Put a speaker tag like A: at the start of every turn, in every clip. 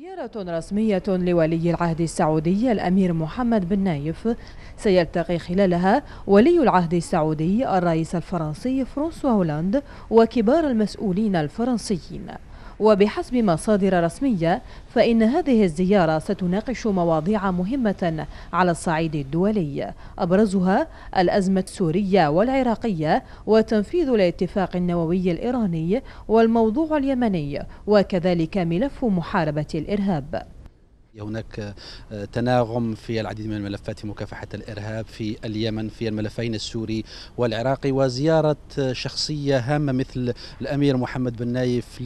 A: زيارة رسمية لولي العهد السعودي الأمير محمد بن نايف سيلتقي خلالها ولي العهد السعودي الرئيس الفرنسي فرانسوا هولاند وكبار المسؤولين الفرنسيين وبحسب مصادر رسمية فإن هذه الزيارة ستناقش مواضيع مهمة على الصعيد الدولي أبرزها الأزمة السورية والعراقية وتنفيذ الاتفاق النووي الإيراني والموضوع اليمني وكذلك ملف محاربة الإرهاب
B: هناك آه، تناغم في العديد من الملفات في مكافحة الإرهاب في اليمن في الملفين السوري والعراقي وزيارة آه، شخصية هامة مثل الأمير محمد بن نايف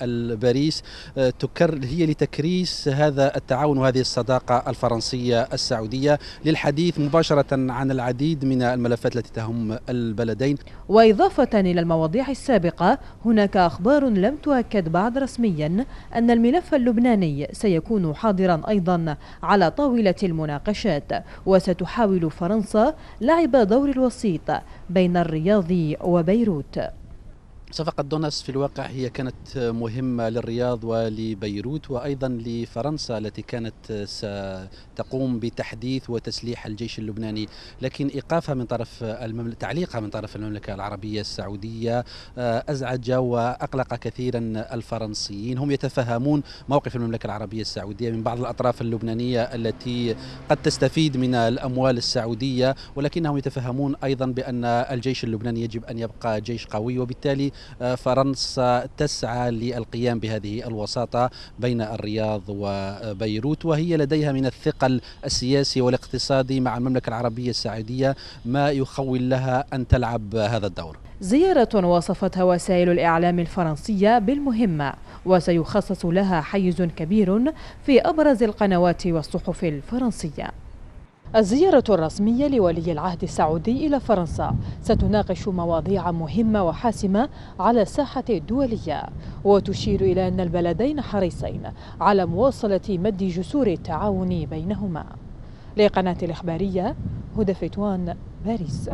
B: لباريس آه، تكر هي لتكريس هذا التعاون وهذه الصداقة الفرنسية السعودية للحديث مباشرة عن العديد من الملفات التي تهم البلدين
A: وإضافة إلى المواضيع السابقة هناك أخبار لم تؤكد بعد رسميا أن الملف اللبناني سيكون حاضرا إيران أيضا على طاولة المناقشات وستحاول فرنسا لعب دور الوسيط بين الرياض وبيروت
B: صفقة دوناس في الواقع هي كانت مهمة للرياض ولبيروت وأيضا لفرنسا التي كانت ستقوم بتحديث وتسليح الجيش اللبناني لكن إيقافها من طرف المملكة تعليقها من طرف المملكة العربية السعودية أزعج وأقلق كثيرا الفرنسيين هم يتفهمون موقف المملكة العربية السعودية من بعض الأطراف اللبنانية التي قد تستفيد من الأموال السعودية ولكنهم يتفهمون أيضا بأن الجيش اللبناني يجب أن يبقى جيش قوي وبالتالي آه، فرنسا تسعى للقيام بهذه الوساطة بين الرياض وبيروت وهي لديها من الثقل السياسي والاقتصادي مع المملكة العربية السعودية ما يخول لها أن تلعب هذا الدور
A: زيارة وصفتها وسائل الإعلام الفرنسية بالمهمة وسيخصص لها حيز كبير في أبرز القنوات والصحف الفرنسية الزيارة الرسمية لولي العهد السعودي إلى فرنسا ستناقش مواضيع مهمة وحاسمة على الساحة الدولية وتشير إلى أن البلدين حريصين على مواصلة مد جسور التعاون بينهما لقناة الإخبارية هدى فتوان باريس